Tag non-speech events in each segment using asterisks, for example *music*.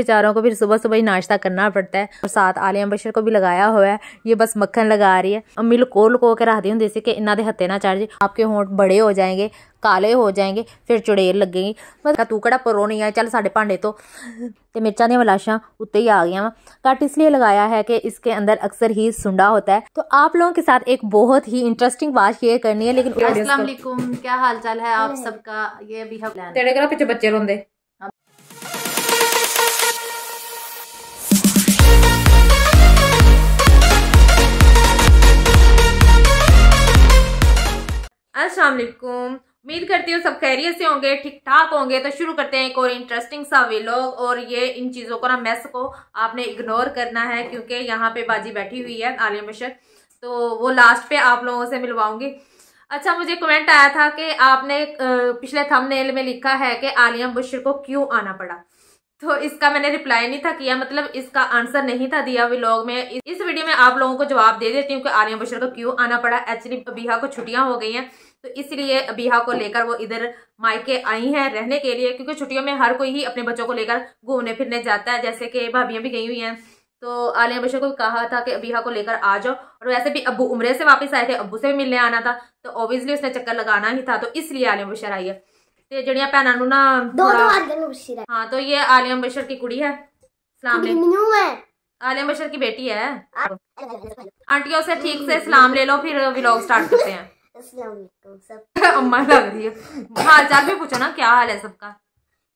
बेचारों को फिर सुबह सुबह ही नाश्ता करना पड़ता है और साथ आलिया बशर को भी लगाया हुआ है ये बस मक्खन लगा रही है अम्मी लुको लुको के रखती हूँ जैसे कि इन्ना दे हत्ते ना चार जी आपके होंठ बड़े हो जाएंगे काले हो जाएंगे फिर चुड़ेल ਲੱਗੇਗੀ बस तू कड़ा परो नहीं ਨਹੀਂ चल साढ़े भांडे तो मिर्चा ਤੇ ਮਿਰਚਾਂ ਦੀਆਂ ਮਲਾਸ਼ਾਂ ਉੱਤੇ ਹੀ ਆ ਗਈਆਂ ਵਾ ਕੱਟ ਇਸ ਲਈ इसके अंदर अक्सर ही सुंडा होता है तो आप लोगों के साथ एक बहुत ही इंटरेस्टिंग बात शेयर करनी है लेकिन अस्सलाम वालेकुम क्या चाल है आप सबका ये भी हम तेरे घर पीछे बच्चे रोंदे वालेकुम उम्मीद करती हूँ सब खैरियत से होंगे ठीक ठाक होंगे तो शुरू करते हैं एक और इंटरेस्टिंग सा व्लॉग और ये इन चीज़ों को ना मैस को आपने इग्नोर करना है क्योंकि यहाँ पे बाजी बैठी हुई है आलिया मशर तो वो लास्ट पे आप लोगों से मिलवाऊंगी अच्छा मुझे कमेंट आया था कि आपने पिछले थंबनेल में लिखा है कि आलिया बुशर को क्यों आना पड़ा तो इसका मैंने रिप्लाई नहीं था किया मतलब इसका आंसर नहीं था दिया व्लॉग में इस वीडियो में आप लोगों को जवाब दे देती हूँ कि आलिया बशर को क्यों आना पड़ा एक्चुअली बिहार को छुट्टियाँ हो गई हैं तो इसलिए बिहा को लेकर वो इधर मायके आई हैं रहने के लिए क्योंकि छुट्टियों में हर कोई ही अपने बच्चों को लेकर घूमने फिरने जाता है जैसे कि भाभीियाँ भी गई हुई हैं तो आलिया बशर को कहा था कि अबीहा को लेकर आ जाओ और वैसे भी अबू उम्रे से वापस आए थे अबू से भी मिलने आना था तो ऑब्वियसली उसने चक्कर लगाना ही था तो इसलिए आलिया बशर आई है तो जड़िया भैन ना हाँ तो ये आलिया बशर की कुड़ी है सलाम आलिया बशर की बेटी है आंटियों से ठीक से सलाम ले लो फिर व्लॉग स्टार्ट करते हैं तो *laughs* अम्मा लग रही है हाँ चार भी पूछो ना क्या हाल है सबका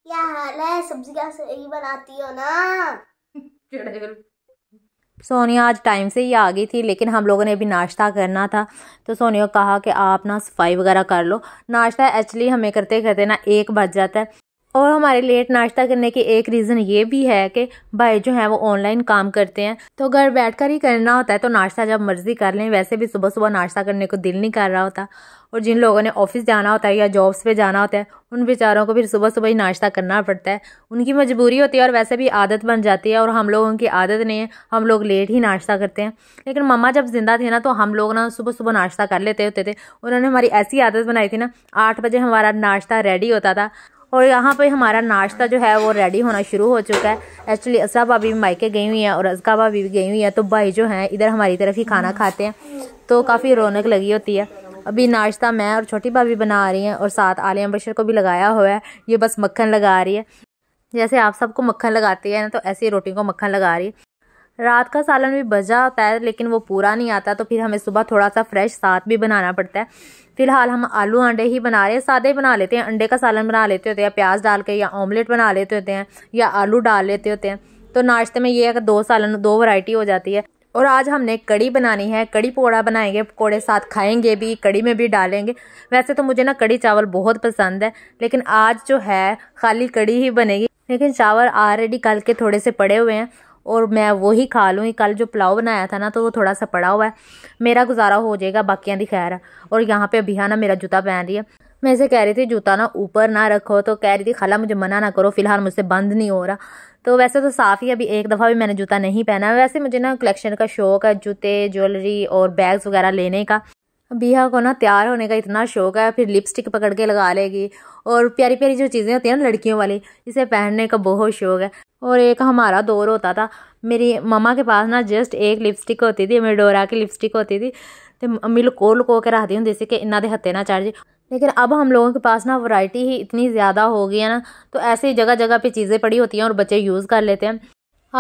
क्या हाल है सब्जी क्या सही बनाती हो ना *laughs* सोनिया आज टाइम से ही आ गई थी लेकिन हम लोगों ने अभी नाश्ता करना था तो सोनिया कहा कि आप ना सफाई वगैरह कर लो नाश्ता एक्चुअली हमें करते करते ना एक बज जाता है और हमारे लेट नाश्ता करने के एक रीज़न ये भी है कि भाई जो है वो ऑनलाइन काम करते हैं तो घर बैठ कर ही करना होता है तो नाश्ता जब मर्ज़ी कर लें वैसे भी सुबह सुबह नाश्ता करने को दिल नहीं कर रहा होता और जिन लोगों ने ऑफिस जाना होता है या जॉब्स पे जाना होता है उन बेचारों को फिर सुबह सुबह ही नाश्ता करना पड़ता है उनकी मजबूरी होती है और वैसे भी आदत बन जाती है और हम लोगों की आदत नहीं है हम लोग लेट ही नाश्ता करते हैं लेकिन मम्मा जब ज़िंदा थे ना तो हम लोग ना सुबह सुबह नाश्ता कर लेते होते थे उन्होंने हमारी ऐसी आदत बनाई थी ना आठ बजे हमारा नाश्ता रेडी होता था और यहाँ पे हमारा नाश्ता जो है वो रेडी होना शुरू हो चुका है एक्चुअली असा भाभी भी मायके गई हुई हैं और अजका भाभी भी गई हुई हैं तो भाई जो हैं इधर हमारी तरफ ही खाना खाते हैं तो काफ़ी रौनक लगी होती है अभी नाश्ता मैं और छोटी भाभी बना रही हैं और साथ आलिया बशर को भी लगाया हुआ है ये बस मक्खन लगा रही है जैसे आप सबको मक्खन लगाती है ना तो ऐसे ही रोटी को मक्खन लगा रही है रात का सालन भी बजा होता है लेकिन वो पूरा नहीं आता तो फिर हमें सुबह थोड़ा सा फ्रेश साथ भी बनाना पड़ता है फिलहाल हम आलू अंडे ही बना रहे हैं सादे बना लेते हैं अंडे का सालन बना लेते होते हैं प्याज डाल के या ऑमलेट बना लेते होते हैं या आलू डाल लेते होते हैं तो नाश्ते में ये है कि दो सालन दो वैरायटी हो जाती है और आज हमने कड़ी बनानी है कड़ी पकौड़ा बनाएंगे पकौड़े साथ खाएंगे भी कड़ी में भी डालेंगे वैसे तो मुझे ना कड़ी चावल बहुत पसंद है लेकिन आज जो है खाली कड़ी ही बनेगी लेकिन चावल ऑलरेडी कल के थोड़े से पड़े हुए हैं और मैं वो ही खा लूँ कल जो पुलाव बनाया था ना तो वो थोड़ा सा पड़ा हुआ है मेरा गुजारा हो जाएगा बाकियाँ की खैर और यहाँ पर अभी ना मेरा जूता पहन रही है मैं इसे कह रही थी जूता ना ऊपर ना रखो तो कह रही थी खाला मुझे मना ना करो फिलहाल मुझसे बंद नहीं हो रहा तो वैसे तो साफ़ ही अभी एक दफ़ा भी मैंने जूता नहीं पहना वैसे मुझे ना कलेक्शन का शौक है जूते ज्वेलरी और बैग्स वगैरह लेने का बिहा को ना तैयार होने का इतना शौक है फिर लिपस्टिक पकड़ के लगा लेगी और प्यारी प्यारी जो चीज़ें होती हैं ना लड़कियों वाली इसे पहनने का बहुत शौक है और एक हमारा दौर होता था मेरी मम्मा के पास ना जस्ट एक लिपस्टिक होती थी मेडोरा की लिपस्टिक होती थी तो मम्मी लुको लुको के रहती होंगी सी कि इन्ना दे हत्थे ना चढ़ जाए लेकिन अब हम लोगों के पास ना वैरायटी ही इतनी ज़्यादा हो गई है ना तो ऐसे ही जगह जगह पे चीज़ें पड़ी होती हैं और बच्चे यूज़ कर लेते हैं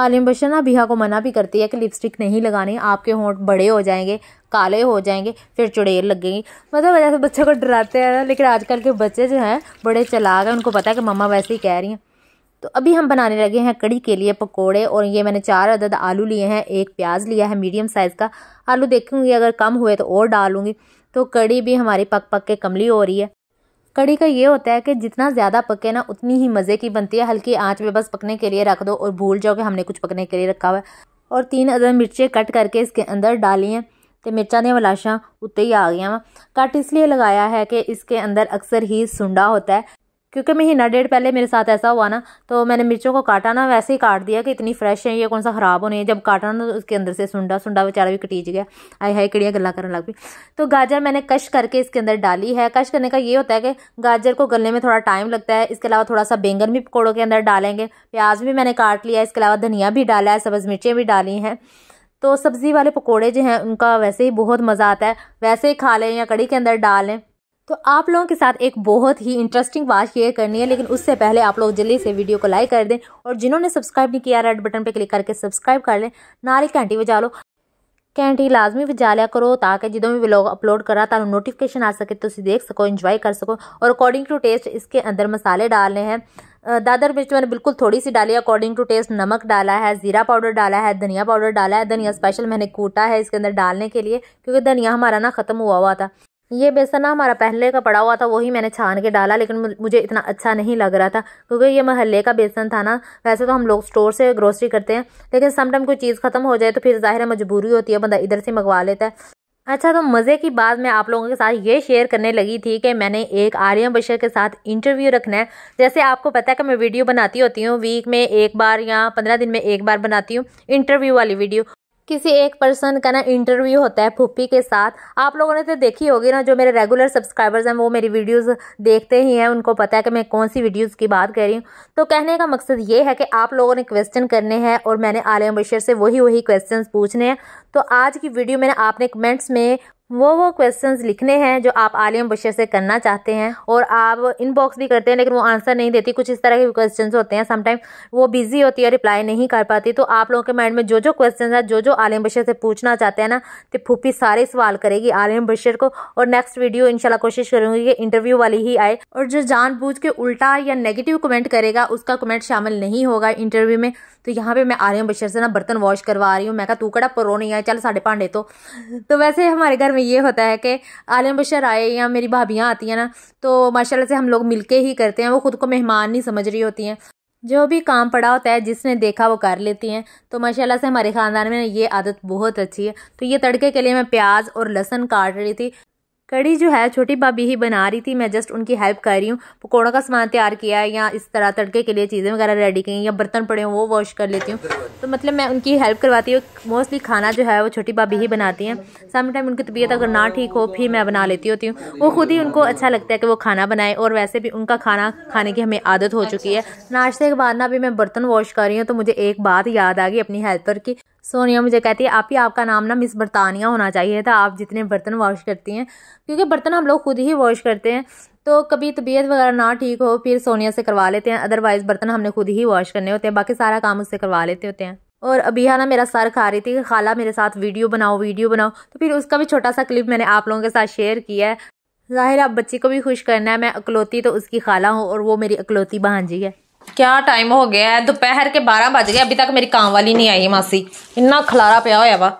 आलिम बशर ना बिहा को मना भी करती है कि लिपस्टिक नहीं लगानी आपके होंठ बड़े हो जाएंगे काले हो जाएंगे फिर चुड़ैल लगेंगी मतलब वैसे बच्चों को डराते हैं लेकिन आजकल के बच्चे जो हैं बड़े चलाक हैं उनको पता है कि मम्मा वैसे ही कह रही हैं तो अभी हम बनाने लगे हैं कड़ी के लिए पकोड़े और ये मैंने चार अदद आलू लिए हैं एक प्याज लिया है मीडियम साइज़ का आलू देखूँगी अगर कम हुए तो और डालूँगी तो कड़ी भी हमारी पक पक के कमली हो रही है कड़ी का ये होता है कि जितना ज़्यादा पके ना उतनी ही मज़े की बनती है हल्की आंच में बस पकने के लिए रख दो और भूल जाओ कि हमने कुछ पकने के लिए रखा हुआ है और तीन अदर मिर्चें कट करके इसके अंदर डाली हैं तो मिर्चा ने मलाशा उत्ते ही आ गया वहाँ कट इसलिए लगाया है कि इसके अंदर अक्सर ही सुंडा होता है क्योंकि महीना डेढ़ पहले मेरे साथ ऐसा हुआ ना तो मैंने मिर्चों को काटा ना वैसे ही काट दिया कि इतनी फ्रेश है ये कौन सा ख़राब होने जब काटा ना तो उसके अंदर से सुंडा सुंडा बेचारा भी कटीज गया आए हाई कड़ियाँ गला करने लग पी तो गाजर मैंने कश करके इसके अंदर डाली है कश करने का ये होता है कि गाजर को गलने में थोड़ा टाइम लगता है इसके अलावा थोड़ा सा बैंगन भी पकौड़ों के अंदर डालेंगे प्याज भी मैंने काट लिया इसके अलावा धनिया भी डाला है सब्ज़ मिर्चें भी डाली हैं तो सब्ज़ी वाले पकौड़े जो हैं उनका वैसे ही बहुत मज़ा आता है वैसे ही खा लें या कड़ी के अंदर डालें तो आप लोगों के साथ एक बहुत ही इंटरेस्टिंग बात शेयर करनी है लेकिन उससे पहले आप लोग जल्दी से वीडियो को लाइक कर दें और जिन्होंने सब्सक्राइब नहीं किया रेड बटन पर क्लिक करके सब्सक्राइब कर लें नारे घंटी बजा लो ਘੰਟੀ लाजमी बजा लिया करो ताकि जो भी ब्लॉग अपलोड करा तुम नोटिफिकेशन आ सके तो उसे देख सको इंजॉय कर सको और अकॉर्डिंग टू टेस्ट इसके अंदर मसाले डालने हैं दादर मिर्च मैंने बिल्कुल थोड़ी सी डाली अकॉर्डिंग टू टेस्ट नमक डाला है ज़ीरा पाउडर डाला है धनिया पाउडर डाला है धनिया स्पेशल मैंने कूटा है इसके अंदर डालने के लिए क्योंकि धनिया हमारा ना ख़त्म हुआ हुआ था ये बेसन ना हमारा पहले का पड़ा हुआ था वही मैंने छान के डाला लेकिन मुझे इतना अच्छा नहीं लग रहा था क्योंकि ये महल्ले का बेसन था ना वैसे तो हम लोग स्टोर से ग्रोसरी करते हैं लेकिन समटाइम कोई चीज़ ख़त्म हो जाए तो फिर ज़ाहिर मजबूरी होती है बंदा इधर से मंगवा लेता है अच्छा तो मज़े की बात मैं आप लोगों के साथ ये शेयर करने लगी थी कि मैंने एक आर्यन बशर के साथ इंटरव्यू रखना है जैसे आपको पता है कि मैं वीडियो बनाती होती हूँ वीक में एक बार या पंद्रह दिन में एक बार बनाती हूँ इंटरव्यू वाली वीडियो किसी एक पर्सन का ना इंटरव्यू होता है फूफी के साथ आप लोगों ने तो देखी होगी ना जो मेरे रेगुलर सब्सक्राइबर्स हैं वो मेरी वीडियोस देखते ही हैं उनको पता है कि मैं कौन सी वीडियोस की बात कर रही हूँ तो कहने का मकसद ये है कि आप लोगों ने क्वेश्चन करने हैं और मैंने आलिया बशर से वही वही क्वेश्चन पूछने हैं तो आज की वीडियो मैंने आपने कमेंट्स में वो वो क्वेश्चंस लिखने हैं जो आप आलिम बशर से करना चाहते हैं और आप इनबॉक्स भी करते हैं लेकिन वो आंसर नहीं देती कुछ इस तरह के क्वेश्चन होते हैं समटाइम वो बिजी होती है रिप्लाई नहीं कर पाती तो आप लोगों के माइंड में जो जो क्वेश्चन है जो जो आलिम बशर से पूछना चाहते हैं ना तो फूफी सारे सवाल करेगी आलिम बशर को और नेक्स्ट वीडियो इनशाला कोशिश करूँगी कि इंटरव्यू वाली ही आए और जो जान के उल्टा या नेगेटिव कमेंट करेगा उसका कमेंट शामिल नहीं होगा इंटरव्यू में तो यहाँ पर मैं आलिम बशर से ना बर्तन वॉश करवा रही हूँ मैं कहा तू कड़ा परो नहीं आया चल साढ़े भांडे तो वैसे हमारे घर में ये होता है कि आलम बशर आए या मेरी भाभियाँ आती हैं ना तो माशाल्लाह से हम लोग मिलके ही करते हैं वो खुद को मेहमान नहीं समझ रही होती हैं जो भी काम पड़ा होता है जिसने देखा वो कर लेती हैं तो माशाल्लाह से हमारे ख़ानदान में ये आदत बहुत अच्छी है तो ये तड़के के लिए मैं प्याज और लहसन काट रही थी कड़ी जो है छोटी भाभी ही बना रही थी मैं जस्ट उनकी हेल्प कर रही हूँ पकौड़ों का सामान तैयार किया है या इस तरह तड़के के लिए चीज़ें वगैरह रेडी की या बर्तन पड़े हों वो वॉश कर लेती हूँ तो मतलब मैं उनकी हेल्प करवाती हूँ मोस्टली खाना जो है वो छोटी भाभी ही बनाती हैं सम टाइम उनकी तबीयत अगर ना ठीक हो फिर मैं बना लेती होती हूँ वो खुद ही उनको अच्छा लगता है कि वो खाना बनाए और वैसे भी उनका खाना खाने की हमें आदत हो चुकी है नाश्ते के बाद ना अभी मैं बर्तन वॉश कर रही हूँ तो मुझे एक बात याद आ गई अपनी हेल्पर की सोनिया मुझे कहती है आप ही आपका नाम ना मिस बर्तानिया होना चाहिए था आप जितने बर्तन वॉश करती हैं क्योंकि बर्तन हम लोग खुद ही वॉश करते हैं तो कभी तबीयत वगैरह ना ठीक हो फिर सोनिया से करवा लेते हैं अदरवाइज़ बर्तन हमने खुद ही वॉश करने होते हैं बाकी सारा काम उससे करवा लेते होते हैं और है ना मेरा सर खा रही थी कि खाला मेरे साथ वीडियो बनाओ वीडियो बनाओ तो फिर उसका भी छोटा सा क्लिप मैंने आप लोगों के साथ शेयर किया है ज़ाहिर आप बच्ची को भी खुश करना है मैं अकलौती तो उसकी खाला हूँ और वो मेरी अकलौती भांजी है क्या टाइम हो गया है दोपहर के बारह बज गए अभी तक मेरी काम वाली नहीं आई मासी इन्ना खलारा पिया हुआ वा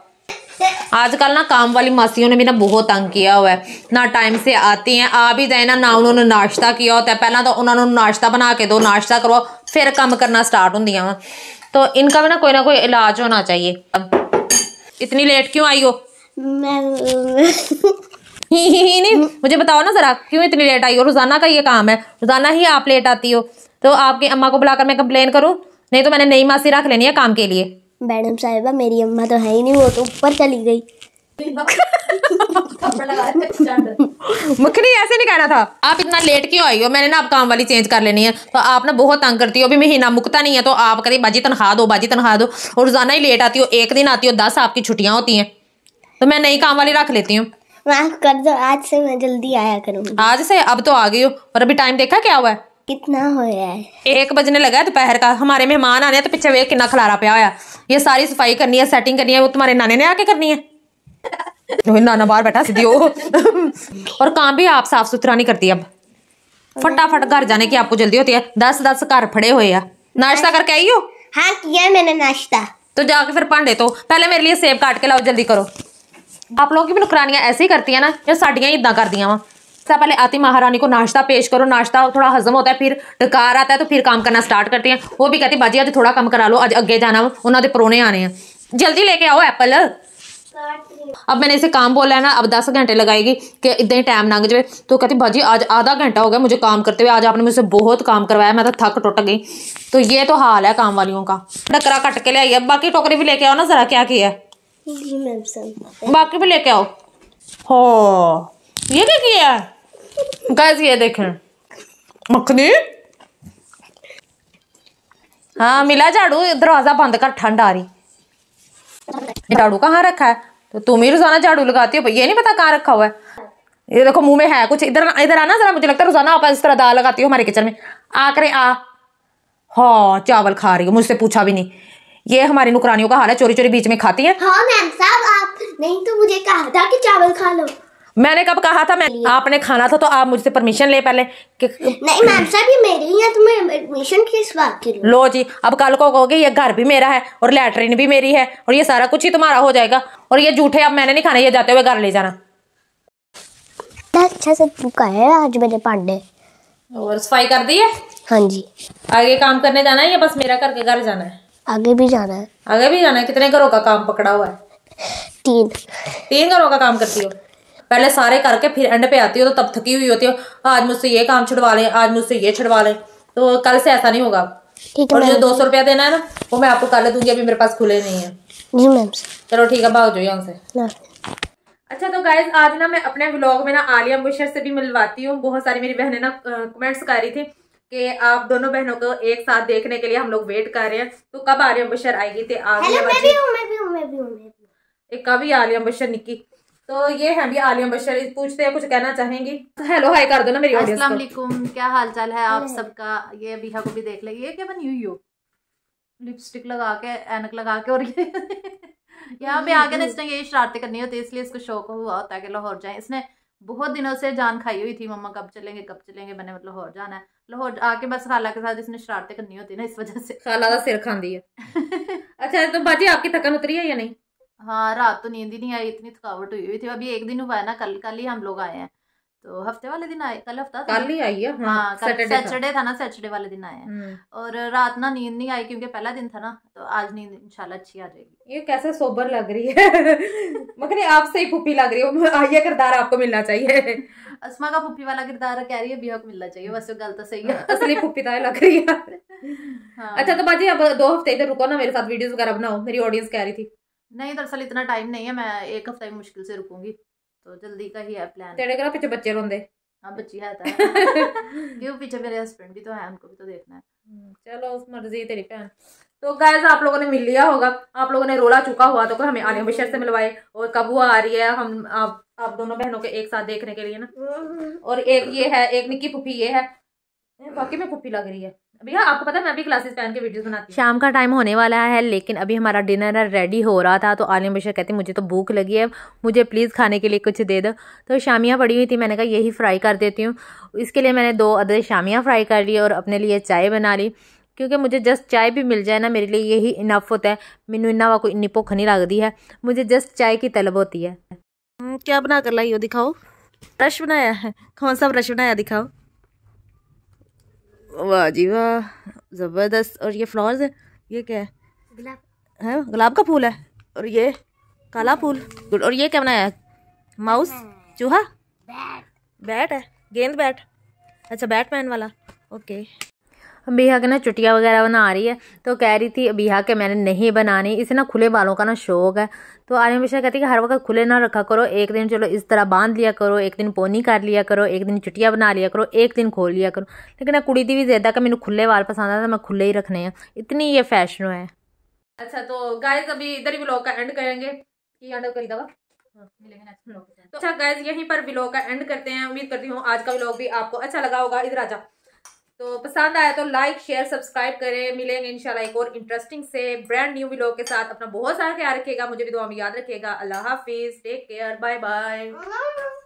आजकल ना काम वाली मासियों ने भी ना बहुत तंग किया हुआ है ना टाइम से आती हैं आ भी जाए ना ना उन्होंने नाश्ता किया होता है पहला तो उन्होंने नाश्ता बना के दो नाश्ता करो फिर काम करना स्टार्ट होंगे वा तो इनका भी ना कोई ना कोई इलाज होना चाहिए इतनी लेट क्यों आई हो *laughs* नहीं मुझे बताओ ना जरा क्यों इतनी लेट आई हो रोजाना का ये काम है रोजाना ही आप लेट आती हो तो आपकी अम्मा को बुलाकर मैं कंप्लेन करूँ नहीं तो मैंने नई मासी रख लेनी है काम के लिए मैडम साहिबा मेरी अम्मा तो है ही नहीं वो तो ऊपर चली गई मुखनी ऐसे नहीं कहना था आप इतना लेट क्यों आई हो मैंने ना आप काम वाली चेंज कर लेनी है तो आप ना बहुत तंग करती हो अभी महीना मुकता नहीं है तो आप कभी बाजी तनखा दो बाजी तनखा दो और रोजाना ही लेट आती हो एक दिन आती हो दस आपकी छुट्टियां होती हैं तो मैं नई काम वाली रख लेती हूँ माफ कर दो आज से मैं जल्दी आया करूँ आज से अब तो आ गई हो और अभी टाइम देखा क्या हुआ है कितना हो रहा है एक बजने लगा है दोपहर का हमारे मेहमान आने तो पीछे वे कितना खलारा पाया होया ये सारी सफाई करनी है सेटिंग करनी है वो तुम्हारे नाने ने आके करनी है नाना बाहर बैठा सीधी हो और काम भी आप साफ सुथरा नहीं करती अब फटाफट घर जाने की आपको जल्दी होती है दस दस घर फड़े हुए हैं नाश्ता करके आई हो हाँ किया मैंने नाश्ता तो जाके फिर भांडे तो पहले मेरे लिए सेब काट के लाओ जल्दी करो आप लोग की भी नुकरानियां ऐसे ही करती है ना या साड़ियां इदा कर दिया वा सबसे पहले आती महारानी को नाश्ता पेश करो नाश्ता थोड़ा हजम होता है फिर टकार आता है तो फिर काम करना स्टार्ट करती हैं वो भी कहती बाजी अज थोड़ा कम करा लो अज अगे जाना उन्होंने परौने आने हैं जल्दी लेके आओ एप्पल अब मैंने इसे काम बोला है ना अब दस घंटे लगाएगी कि इतना ही टाइम लंघ जाए तो कहती भाजी आज आधा घंटा हो गया मुझे काम करते हुए आज आपने मुझसे बहुत काम करवाया मैं तो थक टूट गई तो ये तो हाल है काम वालियों का टकरा कट के ले आई है बाकी टोकरी भी लेके आओ ना जरा क्या किया है बाकी भी लेके आओ हो ये क्या किया है गैस ये देखें मखनी हाँ मिला झाड़ू दरवाज़ा बंद कर ठंड आ रही झाड़ू कहाँ रखा है तो तुम ही रोज़ाना झाड़ू लगाती हो ये नहीं पता कहाँ रखा हुआ है ये देखो मुंह में है कुछ इधर इधर आना ज़रा मुझे लगता है रोज़ाना आप इस तरह दाल लगाती हो हमारे किचन में आ करे आ हाँ चावल खा रही हो मुझसे पूछा भी नहीं ये हमारी नुकरानियों का हाल है चोरी चोरी बीच में खाती है हाँ मैम साहब आप नहीं तो मुझे कहा था कि चावल खा लो मैंने कब कहा था मैं आपने खाना था तो आप मुझसे परमिशन ले पहले कि... नहीं मैम साहब ये मेरी है तो मैं परमिशन किस बात की लो जी अब कल को कहोगे ये घर भी मेरा है और लैटरिन भी मेरी है और ये सारा कुछ ही तुम्हारा हो जाएगा और ये जूठे अब मैंने नहीं खाने ये जाते हुए घर ले जाना अच्छा से चुका है आज मेरे पांडे और सफाई कर दी है हाँ जी आगे काम करने जाना है या बस मेरा करके घर जाना है आगे भी जाना है आगे भी जाना है कितने घरों का काम पकड़ा हुआ है तीन तीन घरों का काम करती हो पहले सारे करके फिर एंड पे आती हो तो तब थकी हुई होती हो आज मुझसे ये काम छुड़वा लें आज मुझसे ये छुड़वा लें तो कल से ऐसा नहीं होगा और जो दो सौ रुपया देना है ना वो मैं आपको कल दूंगी अभी मेरे पास खुले नहीं है चलो ठीक है भाग जो यहाँ से अच्छा तो गाइज आज ना मैं अपने ब्लॉग में ना आलिया मुशर से भी मिलवाती हूँ बहुत सारी मेरी बहनें ना कमेंट्स कर रही थी कि आप दोनों बहनों को एक साथ देखने के लिए हम लोग वेट कर रहे हैं तो कब आलिया मुशर आएगी थे आलिया कभी आलिया मुशर निकी तो ये है भी आलिया बशर पूछते हैं कुछ कहना चाहेंगी हेलो हाय कर दो ना मेरी अस्सलाम वालेकुम क्या हाल चाल है आप सबका ये बीहा को भी देख ले ये क्या बनी हुई यू लिपस्टिक लगा के एनक लगा के और ये *laughs* यहाँ पे आगे ना इसने यही शरारते करनी होती है इसलिए इसको शौक हुआ होता है कि लाहौर जाए इसने बहुत दिनों से जान खाई हुई थी मम्मा कब चलेंगे कब चलेंगे मैंने मतलब लाहौर जाना है लाहौर आके बस खाला के साथ इसने शरारते करनी होती है ना इस वजह से खाला का सिर खांदी है *laughs* अच्छा तो बाजी आपकी थकन उतरी है या नहीं हाँ रात तो नींद ही नहीं आई इतनी थकावट हुई हुई थी अभी एक दिन हुआ है ना कल कल ही हम लोग आए हैं तो हफ्ते वाले दिन आए कल हफ्ता कल ही आई है हाँ सैटरडे हाँ, था।, था ना सैटरडे वाले दिन आए हैं हम्म। और रात ना नींद नहीं आई क्योंकि पहला दिन था ना तो आज नींद इंशाल्लाह अच्छी आ जाएगी ये कैसे सोबर लग रही है *laughs* मगर आपसे ही फुप्पी लग रही है *laughs* ये किरदार आपको मिलना चाहिए *laughs* असमा का पुपी वाला किरदार कह रही है बिया को मिलना चाहिए वैसे गल तो सही है हाँ, असली पुपी तो लग रही है हाँ। अच्छा तो बाजी अब दो हफ्ते इधर रुको ना मेरे साथ वीडियोस वगैरह बनाओ मेरी ऑडियंस कह रही थी नहीं दरअसल इतना टाइम नहीं है मैं एक हफ्ता ही मुश्किल से रुकूंगी तो जल्दी का ही है प्लान तेरे घर पीछे बच्चे रोंदे हाँ बच्ची है तो। *laughs* क्यों पीछे मेरे हस्बैंड भी तो है उनको भी तो देखना है हम्म, चलो उस मर्जी तेरी बहन तो गैस आप लोगों ने मिल लिया होगा आप लोगों ने रोला चुका हुआ तो हमें आने बशर से मिलवाए और कब वो आ रही है हम आप आप दोनों बहनों के एक साथ देखने के लिए ना हम्म। और एक ये है एक निकी पुफी ये है बाकी में पुप्पी लग रही है भैया आपको पता है मैं भी क्लासेस पहन के वीडियोस बनाती हूँ शाम का टाइम होने वाला है लेकिन अभी हमारा डिनर रेडी हो रहा था तो आलिम बशर कहती मुझे तो भूख लगी है मुझे प्लीज़ खाने के लिए कुछ दे दो तो शामियाँ पड़ी हुई थी मैंने कहा यही फ्राई कर देती हूँ इसके लिए मैंने दो अदर शामियाँ फ्राई कर ली और अपने लिए चाय बना ली क्योंकि मुझे जस्ट चाय भी मिल जाए ना मेरे लिए यही इनफ होता है मैनू इन्ना वा कोई इन्नी भुख नहीं लगती है मुझे जस्ट चाय की तलब होती है हम्म, क्या बना कर लाइ दिखाओ रश बनाया है कौन सा रश बनाया दिखाओ वाह जी वाह ज़बरदस्त और ये फ्लावर्स है ये क्या है गुलाब है गुलाब का फूल है और ये काला फूल गुड और ये क्या बनाया माउस चूहा बैट बैट है गेंद बैट अच्छा बैटमैन वाला ओके बीहा के ना चुटिया वगैरह बना रही है तो कह रही थी बीहा के मैंने नहीं बनानी इसे ना खुले बालों का ना शौक है तो आर्य मिश्रा कहती है कि हर वक्त खुले ना रखा करो एक दिन चलो इस तरह बांध लिया करो एक दिन पोनी कर लिया करो एक दिन चुटिया बना लिया करो एक दिन खोल लिया करो लेकिन कुड़ी दी भी ज्यादा का मैंने खुले बाल पसंद आता तो मैं खुले ही रखने हैं इतनी ये फैशन है अच्छा तो गाइज अभी इधर ही ब्लॉग का एंड करेंगे कि एंड करी दवा हाँ, तो अच्छा गाइज यहीं पर ब्लॉग का एंड करते हैं उम्मीद करती हूँ आज का ब्लॉग भी आपको अच्छा लगा होगा इधर आजा तो पसंद आया तो लाइक शेयर सब्सक्राइब करें मिलेंगे इंशाल्लाह एक और इंटरेस्टिंग से ब्रांड न्यू व्लॉग के साथ अपना बहुत सारा ख्याल रखेगा मुझे भी दुआ में याद रखेगा अल्लाह हाफिज टेक केयर बाय बाय